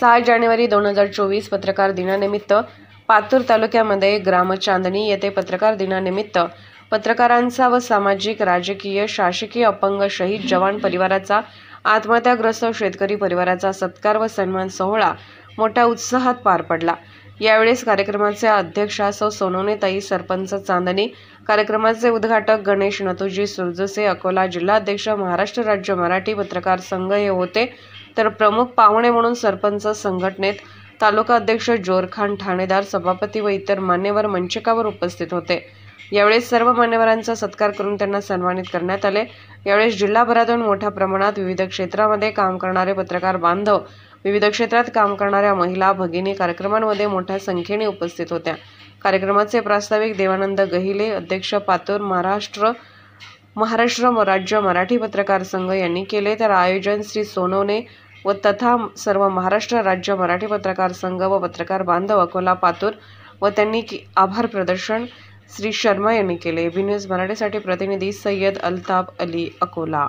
सहा जानेवारी दोन हजार चोवीस पत्रकार दिनानिमित्त पातूर तालुक्यामध्ये ग्रामचांदणी येथे पत्रकार दिनानिमित्त पत्रकारांचा व सामाजिक राजकीय शासकीय अपंग शहीद जवान परिवाराचा आत्महत्याग्रस्त शेतकरी परिवाराचा सत्कार व सन्मान सोहळा मोठ्या उत्साहात पार पडला यावेळेस कार्यक्रमाचे अध्यक्ष सोनोनेताई ताई सरपंच चांदणी कार्यक्रमाचे उद्घाटक गणेश नतुजी सुरजसे अकोला जिल्हाध्यक्ष महाराष्ट्र राज्य मराठी पत्रकार संघ हे होते तर प्रमुख पाहुणे म्हणून सरपंच संघटनेत तालुका अध्यक्ष जोरखान ठाणेदार सभापती व इतर मान्यवर मंचकावर उपस्थित होते यावेळेस सर्व मान्यवरांचा सत्कार करून त्यांना सन्मानित करण्यात आले यावेळेस जिल्हाभरातून मोठ्या प्रमाणात विविध क्षेत्रामध्ये काम करणारे पत्रकार बांधव विविध क्षेत्रात काम करणाऱ्या महिला भगिनी कार्यक्रमांमध्ये मोठ्या संख्येने उपस्थित होत्या कार्यक्रमाचे प्रास्ताविक देवानंद गहिले अध्यक्ष पातूर महाराष्ट्र महाराष्ट्र राज्य मराठी पत्रकार संघ यांनी केले तर आयोजन श्री सोनवणे व तथा सर्व महाराष्ट्र राज्य मराठी पत्रकार संघ व पत्रकार बांधव अकोला पातूर व त्यांनी आभार प्रदर्शन श्री शर्मा यांनी केले बी न्यूज मराठीसाठी प्रतिनिधी सय्यद अल्ताफ अली अकोला